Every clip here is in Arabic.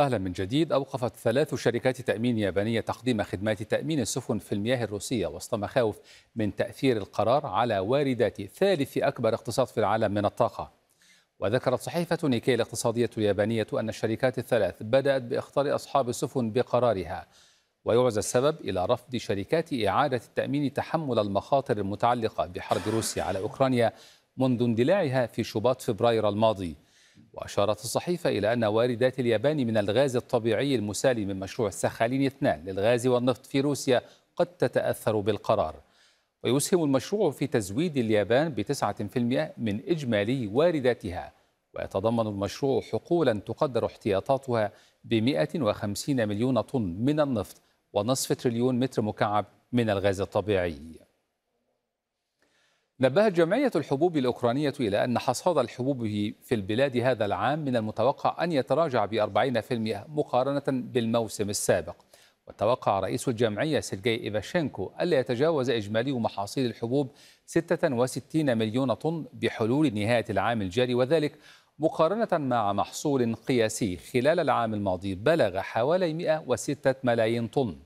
أهلا من جديد أوقفت ثلاث شركات تأمين يابانية تقديم خدمات تأمين السفن في المياه الروسية وسط مخاوف من تأثير القرار على واردات ثالث أكبر اقتصاد في العالم من الطاقة وذكرت صحيفة نيكي الاقتصادية اليابانية أن الشركات الثلاث بدأت بإخطار أصحاب السفن بقرارها ويعزى السبب إلى رفض شركات إعادة التأمين تحمل المخاطر المتعلقة بحرب روسيا على أوكرانيا منذ اندلاعها في شباط فبراير الماضي وأشارت الصحيفة إلى أن واردات اليابان من الغاز الطبيعي المسال من مشروع سخالين 2 للغاز والنفط في روسيا قد تتأثر بالقرار ويسهم المشروع في تزويد اليابان بتسعة في المئة من إجمالي وارداتها ويتضمن المشروع حقولا تقدر احتياطاتها ب 150 مليون طن من النفط ونصف تريليون متر مكعب من الغاز الطبيعي نبهت جمعية الحبوب الأوكرانية إلى أن حصاد الحبوب في البلاد هذا العام من المتوقع أن يتراجع ب 40% مقارنة بالموسم السابق وتوقع رئيس الجمعية سيرجي إيفاشينكو ألا يتجاوز إجمالي محاصيل الحبوب 66 مليون طن بحلول نهاية العام الجاري وذلك مقارنة مع محصول قياسي خلال العام الماضي بلغ حوالي 106 ملايين طن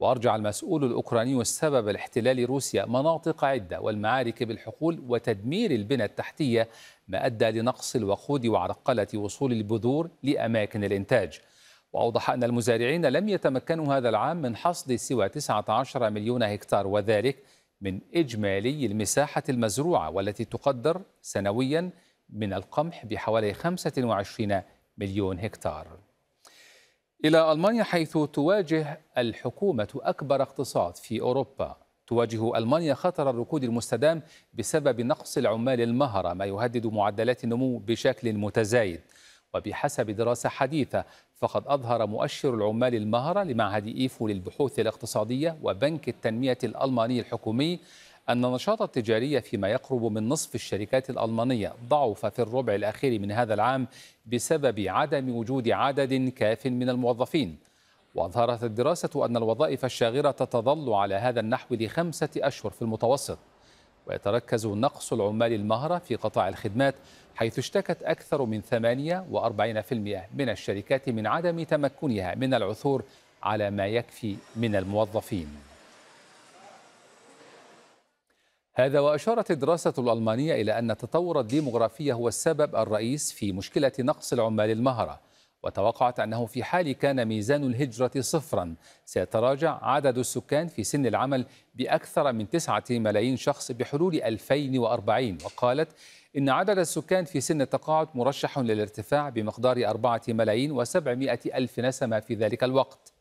وأرجع المسؤول الأوكراني السبب لاحتلال روسيا مناطق عدة والمعارك بالحقول وتدمير البنى التحتية ما أدى لنقص الوقود وعرقلة وصول البذور لأماكن الإنتاج وأوضح أن المزارعين لم يتمكنوا هذا العام من حصد سوى 19 مليون هكتار وذلك من إجمالي المساحة المزروعة والتي تقدر سنويا من القمح بحوالي 25 مليون هكتار إلى ألمانيا حيث تواجه الحكومة أكبر اقتصاد في أوروبا تواجه ألمانيا خطر الركود المستدام بسبب نقص العمال المهرة ما يهدد معدلات النمو بشكل متزايد وبحسب دراسة حديثة فقد أظهر مؤشر العمال المهرة لمعهد إيفو للبحوث الاقتصادية وبنك التنمية الألماني الحكومي أن النشاط التجاري فيما يقرب من نصف الشركات الألمانية ضعف في الربع الأخير من هذا العام بسبب عدم وجود عدد كاف من الموظفين وأظهرت الدراسة أن الوظائف الشاغرة تظل على هذا النحو لخمسة أشهر في المتوسط ويتركز نقص العمال المهرة في قطاع الخدمات حيث اشتكت أكثر من 48% من الشركات من عدم تمكنها من العثور على ما يكفي من الموظفين هذا وأشارت الدراسة الألمانية إلى أن التطور الديمغرافي هو السبب الرئيس في مشكلة نقص العمال المهرة وتوقعت أنه في حال كان ميزان الهجرة صفرا سيتراجع عدد السكان في سن العمل بأكثر من 9 ملايين شخص بحلول 2040 وقالت إن عدد السكان في سن التقاعد مرشح للارتفاع بمقدار 4 ملايين و ألف نسمة في ذلك الوقت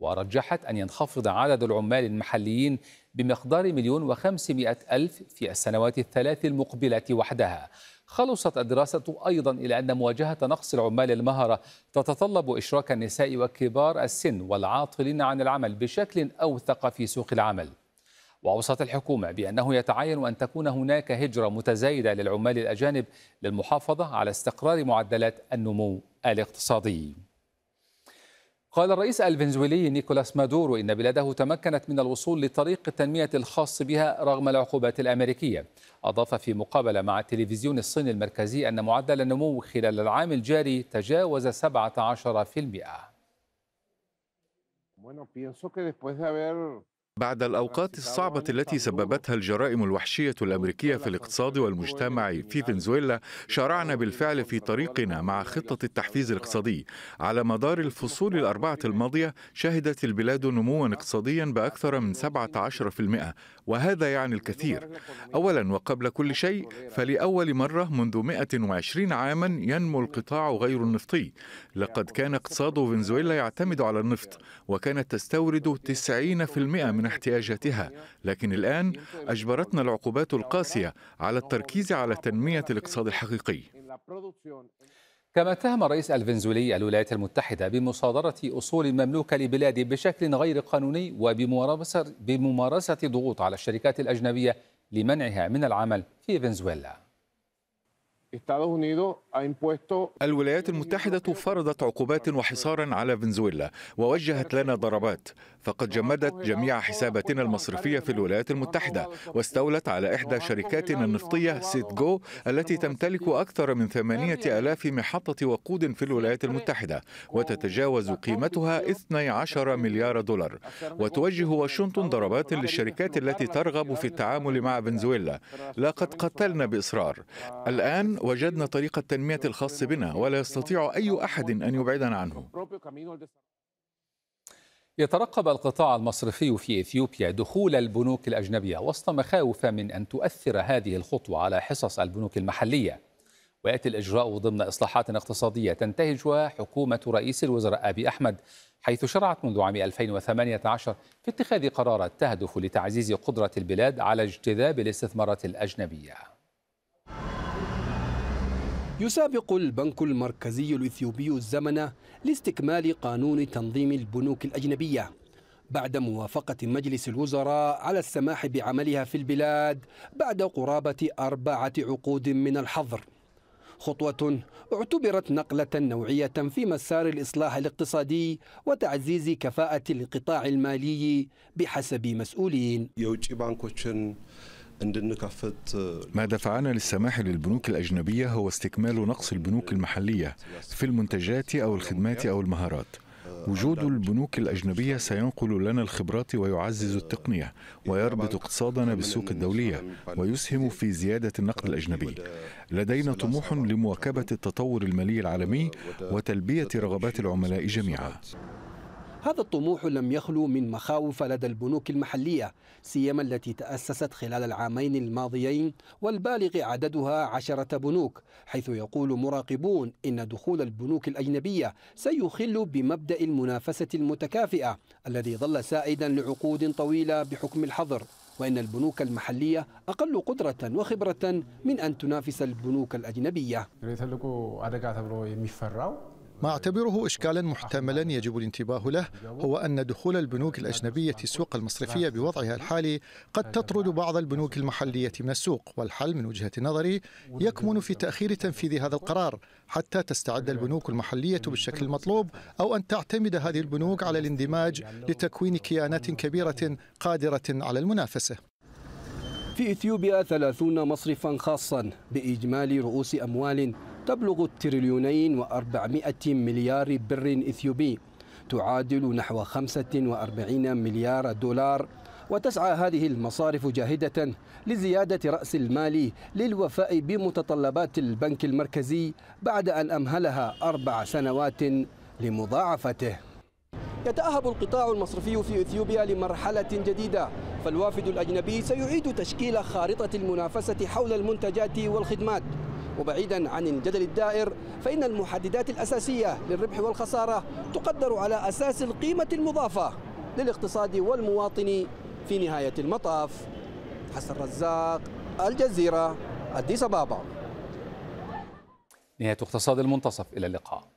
ورجحت أن ينخفض عدد العمال المحليين بمقدار مليون وخمسمائة ألف في السنوات الثلاث المقبلة وحدها خلصت الدراسة أيضا إلى أن مواجهة نقص العمال المهرة تتطلب إشراك النساء وكبار السن والعاطلين عن العمل بشكل أوثق في سوق العمل وأوصت الحكومة بأنه يتعين أن تكون هناك هجرة متزايدة للعمال الأجانب للمحافظة على استقرار معدلات النمو الاقتصادي قال الرئيس الفنزويلي نيكولاس مادورو إن بلاده تمكنت من الوصول لطريق التنمية الخاص بها رغم العقوبات الأمريكية أضاف في مقابلة مع تلفزيون الصين المركزي أن معدل النمو خلال العام الجاري تجاوز 17% بعد الأوقات الصعبة التي سببتها الجرائم الوحشية الأمريكية في الاقتصاد والمجتمع في فنزويلا شرعنا بالفعل في طريقنا مع خطة التحفيز الاقتصادي على مدار الفصول الأربعة الماضية شهدت البلاد نموا اقتصاديا بأكثر من 17% وهذا يعني الكثير أولا وقبل كل شيء فلأول مرة منذ 120 عاما ينمو القطاع غير النفطي لقد كان اقتصاد فنزويلا يعتمد على النفط وكانت تستورد 90% من احتياجاتها لكن الآن أجبرتنا العقوبات القاسية على التركيز على تنمية الاقتصاد الحقيقي كما اتهم الرئيس الفنزويلي الولايات المتحدة بمصادرة أصول مملوكة لبلاده بشكل غير قانوني وبممارسة ضغوط على الشركات الأجنبية لمنعها من العمل في فنزويلا الولايات المتحدة فرضت عقوبات وحصارا على فنزويلا ووجهت لنا ضربات فقد جمدت جميع حساباتنا المصرفية في الولايات المتحدة واستولت على إحدى شركاتنا النفطية سيتجو التي تمتلك أكثر من ثمانية ألاف محطة وقود في الولايات المتحدة وتتجاوز قيمتها 12 مليار دولار وتوجه واشنطن ضربات للشركات التي ترغب في التعامل مع فنزويلا لقد قتلنا بإصرار الآن وجدنا طريق التنمية الخاص بنا ولا يستطيع أي أحد أن يبعدنا عنه يترقب القطاع المصرفي في إثيوبيا دخول البنوك الأجنبية وسط مخاوف من أن تؤثر هذه الخطوة على حصص البنوك المحلية ويأتي الإجراء ضمن إصلاحات اقتصادية تنتهجها حكومة رئيس الوزراء أبي أحمد حيث شرعت منذ عام 2018 في اتخاذ قرارات تهدف لتعزيز قدرة البلاد على اجتذاب الاستثمارات الأجنبية يسابق البنك المركزي الإثيوبي الزمن لاستكمال قانون تنظيم البنوك الأجنبية بعد موافقة مجلس الوزراء على السماح بعملها في البلاد بعد قرابة أربعة عقود من الحظر خطوة اعتبرت نقلة نوعية في مسار الإصلاح الاقتصادي وتعزيز كفاءة القطاع المالي بحسب مسؤولين آه، ما دفعنا للسماح للبنوك الأجنبية هو استكمال نقص البنوك المحلية في المنتجات أو الخدمات أو المهارات آه، وجود البنوك الأجنبية سينقل لنا الخبرات ويعزز التقنية ويربط اقتصادنا بالسوق الدولية ويسهم في زيادة النقد الأجنبي لدينا طموح لمواكبة التطور المالي العالمي آه، وتلبية رغبات العملاء جميعا هذا الطموح لم يخلو من مخاوف لدى البنوك المحلية سيما التي تأسست خلال العامين الماضيين والبالغ عددها عشرة بنوك حيث يقول مراقبون إن دخول البنوك الأجنبية سيخل بمبدأ المنافسة المتكافئة الذي ظل سائدا لعقود طويلة بحكم الحظر وإن البنوك المحلية أقل قدرة وخبرة من أن تنافس البنوك الأجنبية ما أعتبره إشكالا محتملا يجب الانتباه له هو أن دخول البنوك الأجنبية السوق المصرفية بوضعها الحالي قد تطرد بعض البنوك المحلية من السوق والحل من وجهة نظري يكمن في تأخير تنفيذ هذا القرار حتى تستعد البنوك المحلية بالشكل المطلوب أو أن تعتمد هذه البنوك على الاندماج لتكوين كيانات كبيرة قادرة على المنافسة في إثيوبيا ثلاثون مصرفا خاصا بإجمالي رؤوس أموال تبلغ التريليونين وأربعمائة مليار بر إثيوبي تعادل نحو 45 مليار دولار وتسعى هذه المصارف جاهدة لزيادة رأس المال للوفاء بمتطلبات البنك المركزي بعد أن أمهلها أربع سنوات لمضاعفته يتأهب القطاع المصرفي في إثيوبيا لمرحلة جديدة فالوافد الأجنبي سيعيد تشكيل خارطة المنافسة حول المنتجات والخدمات وبعيدا عن الجدل الدائر فإن المحددات الأساسية للربح والخسارة تقدر على أساس القيمة المضافة للاقتصاد والمواطن في نهاية المطاف حسن الرزاق الجزيرة أديس أبابا نهاية اقتصاد المنتصف إلى اللقاء